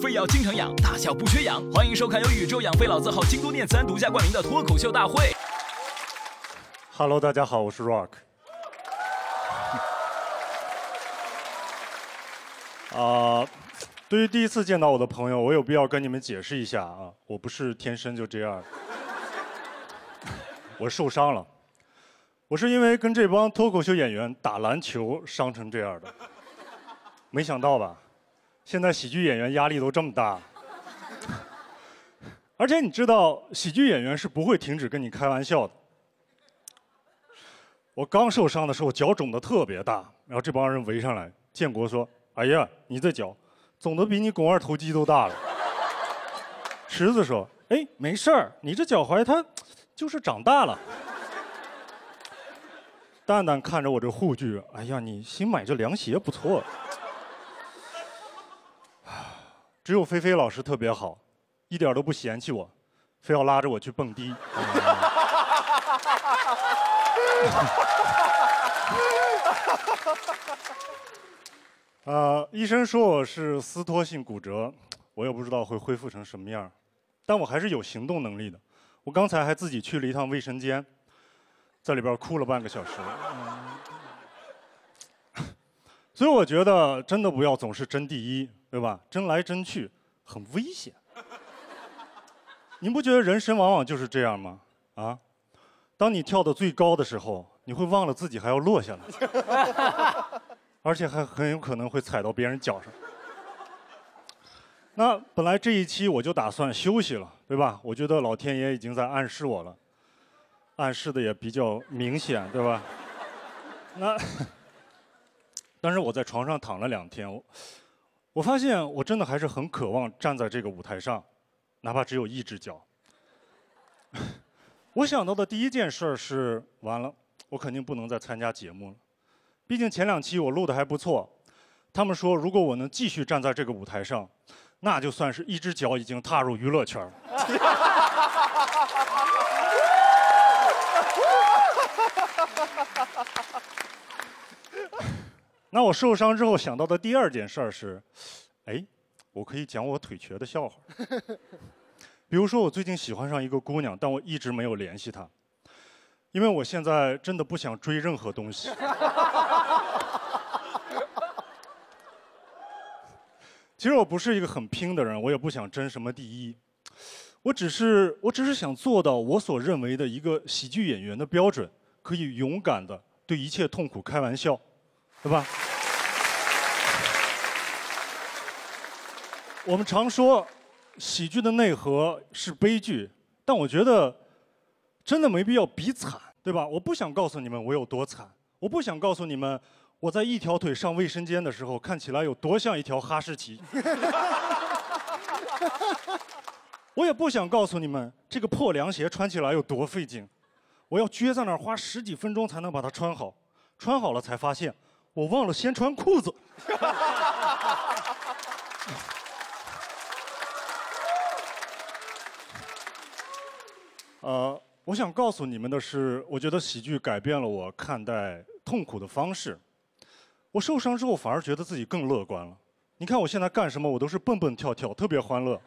非要经常养，大小不缺氧。欢迎收看由宇宙养肺老字号京都念慈庵独家冠名的脱口秀大会。Hello，大家好，我是 Rock。啊，对于第一次见到我的朋友，我有必要跟你们解释一下啊，我不是天生就这样，我受伤了，我是因为跟这帮脱口秀演员打篮球伤成这样的，没想到吧？现在喜剧演员压力都这么大，而且你知道，喜剧演员是不会停止跟你开玩笑的。我刚受伤的时候，脚肿得特别大，然后这帮人围上来，建国说：“哎呀，你这脚肿得比你肱二头肌都大了。” 池子说：“哎，没事儿，你这脚踝它就是长大了。”蛋 蛋看着我这护具，哎呀，你新买这凉鞋不错。只有菲菲老师特别好，一点都不嫌弃我，非要拉着我去蹦迪。啊！医生说我是撕脱性骨折，我也不知道会恢复成什么样但我还是有行动能力的。我刚才还自己去了一趟卫生间，在里边哭了半个小时。所以我觉得，真的不要总是争第一。对吧？争来争去很危险，您不觉得人生往往就是这样吗？啊，当你跳得最高的时候，你会忘了自己还要落下来，而且还很有可能会踩到别人脚上。那本来这一期我就打算休息了，对吧？我觉得老天爷已经在暗示我了，暗示的也比较明显，对吧？那但 是我在床上躺了两天。我发现我真的还是很渴望站在这个舞台上，哪怕只有一只脚。我想到的第一件事是，完了，我肯定不能再参加节目了。毕竟前两期我录的还不错，他们说如果我能继续站在这个舞台上，那就算是一只脚已经踏入娱乐圈。我受伤之后想到的第二件事儿是，哎，我可以讲我腿瘸的笑话。比如说，我最近喜欢上一个姑娘，但我一直没有联系她，因为我现在真的不想追任何东西。其实我不是一个很拼的人，我也不想争什么第一，我只是我只是想做到我所认为的一个喜剧演员的标准，可以勇敢的对一切痛苦开玩笑，对吧？我们常说，喜剧的内核是悲剧，但我觉得，真的没必要比惨，对吧？我不想告诉你们我有多惨，我不想告诉你们我在一条腿上卫生间的时候看起来有多像一条哈士奇。我也不想告诉你们这个破凉鞋穿起来有多费劲，我要撅在那儿花十几分钟才能把它穿好，穿好了才发现我忘了先穿裤子。呃，我想告诉你们的是，我觉得喜剧改变了我看待痛苦的方式。我受伤之后反而觉得自己更乐观了。你看我现在干什么，我都是蹦蹦跳跳，特别欢乐。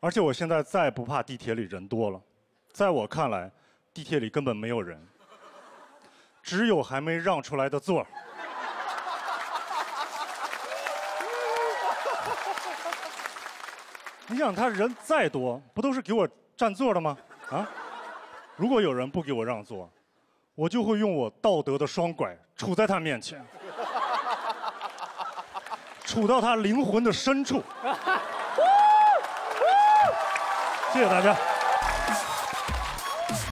而且我现在再不怕地铁里人多了，在我看来，地铁里根本没有人，只有还没让出来的座。你想他人再多，不都是给我占座的吗？啊！如果有人不给我让座，我就会用我道德的双拐杵在他面前，杵到他灵魂的深处。谢谢大家。